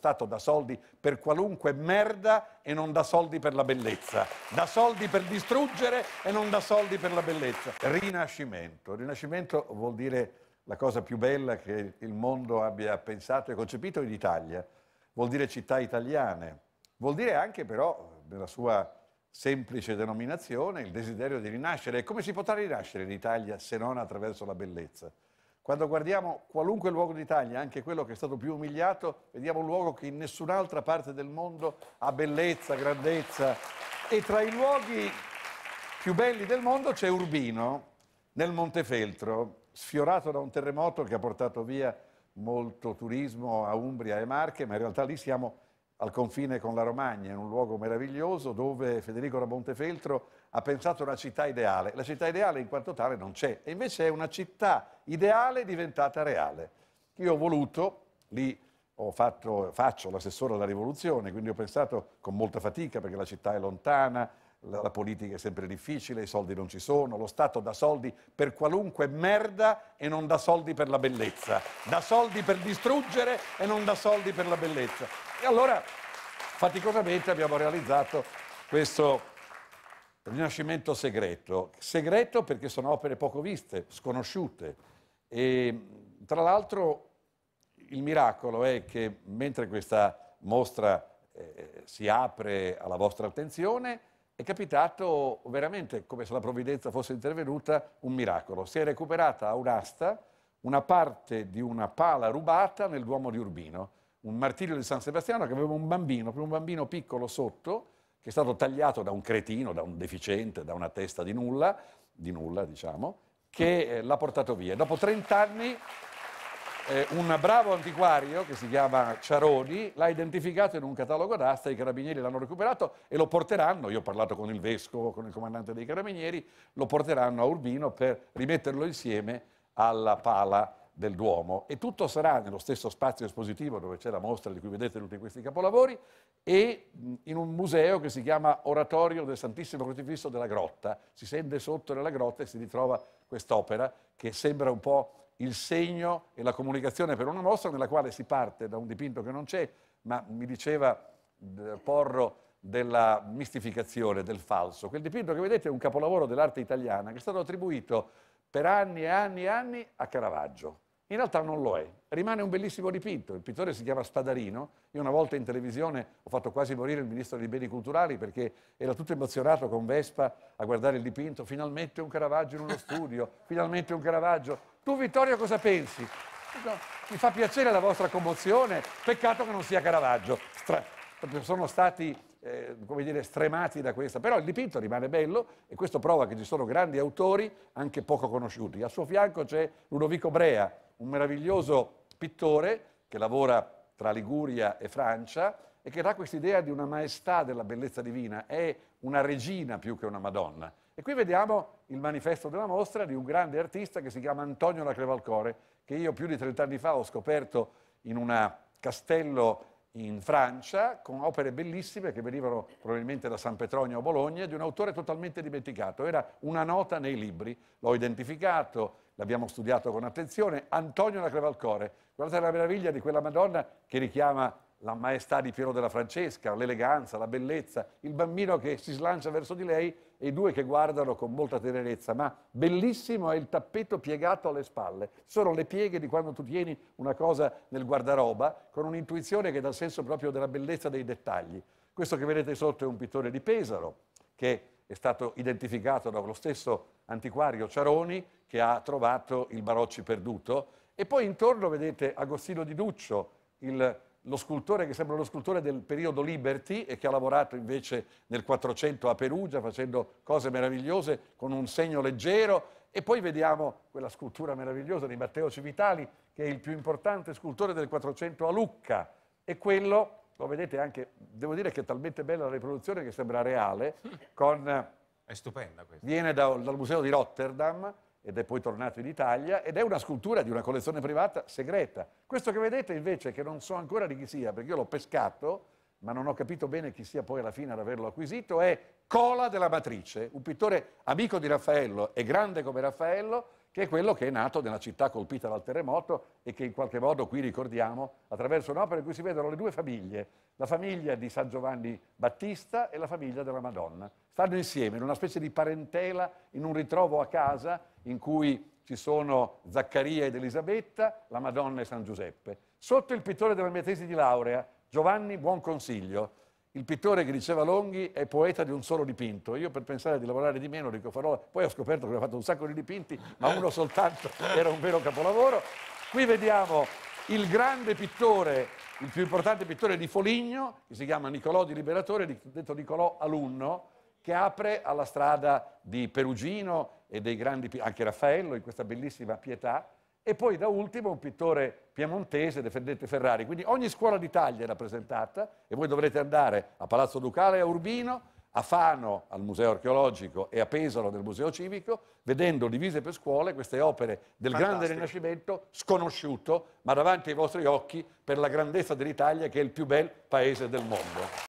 Stato dà soldi per qualunque merda e non dà soldi per la bellezza. Dà soldi per distruggere e non dà soldi per la bellezza. Rinascimento. Rinascimento vuol dire la cosa più bella che il mondo abbia pensato e concepito in Italia. Vuol dire città italiane. Vuol dire anche però, nella sua semplice denominazione, il desiderio di rinascere. E come si potrà rinascere in Italia se non attraverso la bellezza? Quando guardiamo qualunque luogo d'Italia, anche quello che è stato più umiliato, vediamo un luogo che in nessun'altra parte del mondo ha bellezza, grandezza. E tra i luoghi più belli del mondo c'è Urbino, nel Montefeltro, sfiorato da un terremoto che ha portato via molto turismo a Umbria e Marche, ma in realtà lì siamo al confine con la Romagna, in un luogo meraviglioso dove Federico da Montefeltro ha pensato una città ideale. La città ideale in quanto tale non c'è, e invece è una città ideale diventata reale. Io ho voluto, lì ho fatto, faccio l'assessore alla rivoluzione, quindi ho pensato con molta fatica perché la città è lontana, la, la, politica è sempre difficile, i soldi non ci sono, lo Stato dà soldi per qualunque merda e non dà soldi per la bellezza, dà soldi per distruggere e non dà soldi per la bellezza. E allora faticosamente abbiamo realizzato questo rinascimento segreto, segreto perché sono opere poco viste, sconosciute e tra l'altro il miracolo è che mentre questa mostra eh, si apre alla vostra attenzione, è capitato veramente, come se la provvidenza fosse intervenuta, un miracolo. Si è recuperata a un'asta una parte di una pala rubata nel Duomo di Urbino, un martirio di San Sebastiano che aveva un bambino, un bambino piccolo sotto, che è stato tagliato da un cretino, da un deficiente, da una testa di nulla, di nulla diciamo, che eh, l'ha portato via. Dopo 30 anni eh, un bravo antiquario che si chiama Ciaroni l'ha identificato in un catalogo d'asta, i carabinieri l'hanno recuperato e lo porteranno, io ho parlato con il vescovo, con il comandante dei carabinieri, lo porteranno a Urbino per rimetterlo insieme alla pala del Duomo e tutto sarà nello stesso spazio espositivo dove c'è la mostra di cui vedete tutti questi capolavori e in un museo che si chiama Oratorio del Santissimo Crocifisso della Grotta. Si sente sotto nella grotta e si ritrova quest'opera che sembra un po' il segno e la comunicazione per una mostra nella quale si parte da un dipinto che non c'è, ma mi diceva eh, Porro della mistificazione, del falso. Quel dipinto che vedete è un capolavoro dell'arte italiana che è stato attribuito per anni e anni e anni a Caravaggio. In realtà non lo è, rimane un bellissimo dipinto, il pittore si chiama Spadarino, io una volta in televisione ho fatto quasi morire il ministro dei beni culturali perché era tutto emozionato con Vespa a guardare il dipinto, finalmente un Caravaggio in uno studio, finalmente un Caravaggio, tu Vittorio cosa pensi? No, mi fa piacere la vostra commozione, peccato che non sia Caravaggio. Stra sono stati, eh, come dire, stremati da questa. Però il dipinto rimane bello e questo prova che ci sono grandi autori anche poco conosciuti. Al suo fianco c'è Ludovico Brea, un meraviglioso pittore che lavora tra Liguria e Francia e che dà quest'idea di una maestà della bellezza divina. È una regina più che una Madonna. E qui vediamo il manifesto della mostra di un grande artista che si chiama Antonio Lacrevalcore, che io più di 30 anni fa ho scoperto in un castello in Francia, con opere bellissime che venivano probabilmente da San Petronio o Bologna, di un autore totalmente dimenticato. Era una nota nei libri, l'ho identificato, l'abbiamo studiato con attenzione, Antonio Lacrevalcore. Guardate la meraviglia di quella Madonna che richiama la maestà di Piero della Francesca, l'eleganza, la bellezza, il bambino che si slancia verso di lei e i due che guardano con molta tenerezza, ma bellissimo è il tappeto piegato alle spalle, sono le pieghe di quando tu tieni una cosa nel guardaroba con un'intuizione che dà senso proprio della bellezza dei dettagli. Questo che vedete sotto è un pittore di Pesaro che è stato identificato dallo stesso antiquario Ciaroni che ha trovato il Barocci perduto e poi intorno vedete Agostino di Duccio, il lo scultore che sembra lo scultore del periodo Liberty e che ha lavorato invece nel 400 a Perugia facendo cose meravigliose con un segno leggero e poi vediamo quella scultura meravigliosa di Matteo Civitali che è il più importante scultore del 400 a Lucca e quello lo vedete anche, devo dire che è talmente bella la riproduzione che sembra reale, con, È stupenda questa. Viene da, dal museo di Rotterdam, ed è poi tornato in Italia ed è una scultura di una collezione privata segreta. Questo che vedete invece, che non so ancora di chi sia, perché io l'ho pescato, ma non ho capito bene chi sia poi alla fine ad averlo acquisito, è Cola della Matrice, un pittore amico di Raffaello e grande come Raffaello, che è quello che è nato nella città colpita dal terremoto e che in qualche modo qui ricordiamo attraverso un'opera in cui si vedono le due famiglie, la famiglia di San Giovanni Battista e la famiglia della Madonna, Stanno insieme in una specie di parentela, in un ritrovo a casa in cui ci sono Zaccaria ed Elisabetta, la Madonna e San Giuseppe. Sotto il pittore della mia tesi di laurea, Giovanni Buonconsiglio, il pittore che diceva Longhi è poeta di un solo dipinto. Io per pensare di lavorare di meno dico farò, poi ho scoperto che ho fatto un sacco di dipinti, ma uno soltanto era un vero capolavoro. Qui vediamo il grande pittore, il più importante pittore di Foligno, che si chiama Nicolò di Liberatore, detto Nicolò Alunno, che apre alla strada di Perugino e dei grandi, anche Raffaello in questa bellissima pietà, e poi da ultimo un pittore piemontese, Defendente Ferrari. Quindi ogni scuola d'Italia è rappresentata e voi dovrete andare a Palazzo Ducale a Urbino, a Fano al Museo Archeologico e a Pesaro nel Museo Civico, vedendo divise per scuole queste opere del Fantastico. grande Rinascimento sconosciuto, ma davanti ai vostri occhi per la grandezza dell'Italia che è il più bel paese del mondo.